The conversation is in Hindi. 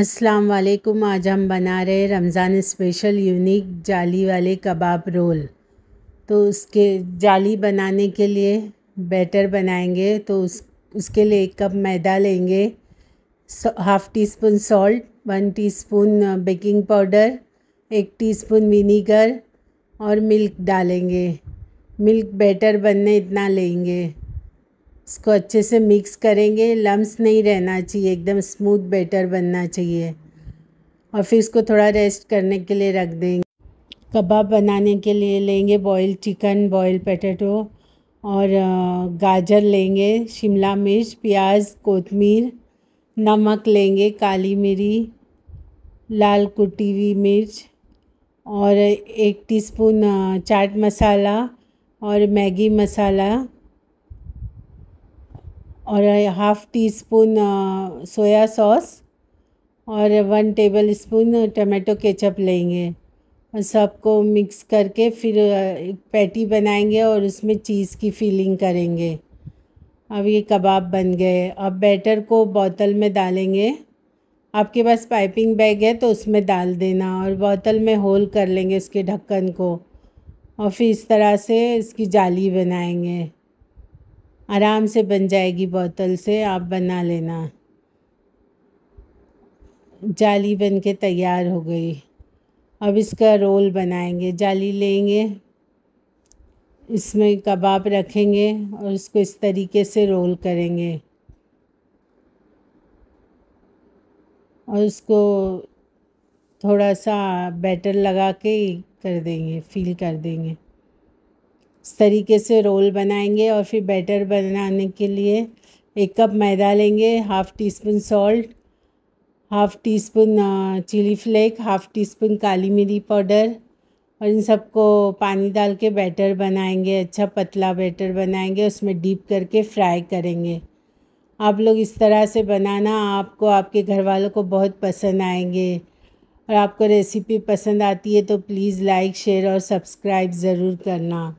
अस्सलाम वालेकुम आज हम बना रहे रमज़ान स्पेशल यूनिक जाली वाले कबाब रोल तो उसके जाली बनाने के लिए बैटर बनाएंगे तो उस उसके लिए एक कप मैदा लेंगे half teaspoon salt one teaspoon baking powder एक टीस्पून विनीगर और मिल्क डालेंगे मिल्क बैटर बनने इतना लेंगे इसको अच्छे से मिक्स करेंगे लम्स नहीं रहना चाहिए एकदम स्मूथ बैटर बनना चाहिए और फिर इसको थोड़ा रेस्ट करने के लिए रख देंगे कबाब बनाने के लिए लेंगे बॉयल चिकन बॉयल पटेटो और गाजर लेंगे शिमला मिर्च प्याज कोतमीर नमक लेंगे काली मिरी लाल कुटी हुई मिर्च और एक टीस्पून चाट मसाला और मैगी मसाला और half teaspoon soya sauce और one tablespoon tomato ketchup लेंगे और सबको मिक्स करके फिर uh, एक पैटी बनाएंगे और उसमें चीज़ की फीलिंग करेंगे अब ये कबाब बन गए अब बैटर को बोतल में डालेंगे आपके पास पाइपिंग बैग है तो उसमें डाल देना और बोतल में होल कर लेंगे उसके ढक्कन को और फिर इस तरह से इसकी जाली बनाएंगे आराम से बन जाएगी बोतल से आप बना लेना जाली बन के तैयार हो गई अब इसका रोल बनाएंगे जाली लेंगे इसमें कबाब रखेंगे और इसको इस तरीके से रोल करेंगे और उसको थोड़ा सा बैटर लगा के कर देंगे फील कर देंगे इस तरीके से रोल बनाएंगे और फिर बैटर बनाने के लिए एक कप मैदा लेंगे half teaspoon salt half teaspoon chilli flake half teaspoon काली मिरी पाउडर और इन सबको पानी डाल के बैटर बनाएंगे अच्छा पतला बैटर बनाएंगे उसमें डीप करके फ्राई करेंगे आप लोग इस तरह से बनाना आपको आपके घर वालों को बहुत पसंद आएंगे और आपको रेसिपी पसंद आती है तो प्लीज़ लाइक शेयर और सब्सक्राइब ज़रूर करना